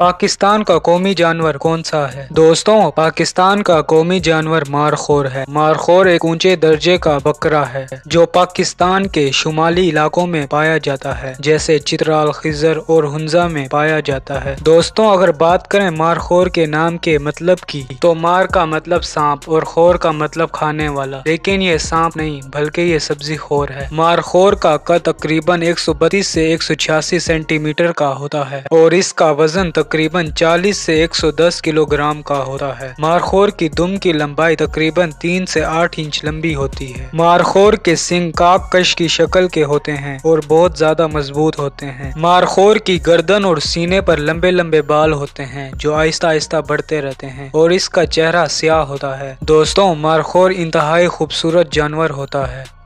पाकिस्तान का कौमी जानवर कौन सा है दोस्तों पाकिस्तान का कौमी जानवर मारखोर है मारखोर एक ऊंचे दर्जे का बकरा है जो पाकिस्तान के शुमाली इलाकों में पाया जाता है जैसे चित्राल खिजर और हंजा में पाया जाता है दोस्तों अगर बात करें मारखोर के नाम के मतलब की तो मार का मतलब सांप और खोर का मतलब खाने वाला लेकिन ये सांप नहीं बल्कि ये सब्जी खोर है मारखोर का कद तकरीबन एक सौ बत्तीस से एक सौ छियासी सेंटीमीटर का होता है और इसका वजन तक तकरीबन 40 से 110 किलोग्राम का होता है मारखोर की दुम की लंबाई तकरीबन 3 से 8 इंच लंबी होती है मारखोर के सिंह काककश की शक्ल के होते हैं और बहुत ज्यादा मजबूत होते हैं मारखोर की गर्दन और सीने पर लंबे लंबे बाल होते हैं जो आहिस्ता आहिस्ता बढ़ते रहते हैं और इसका चेहरा स्याह होता है दोस्तों मारखोर इंतहाई खूबसूरत जानवर होता है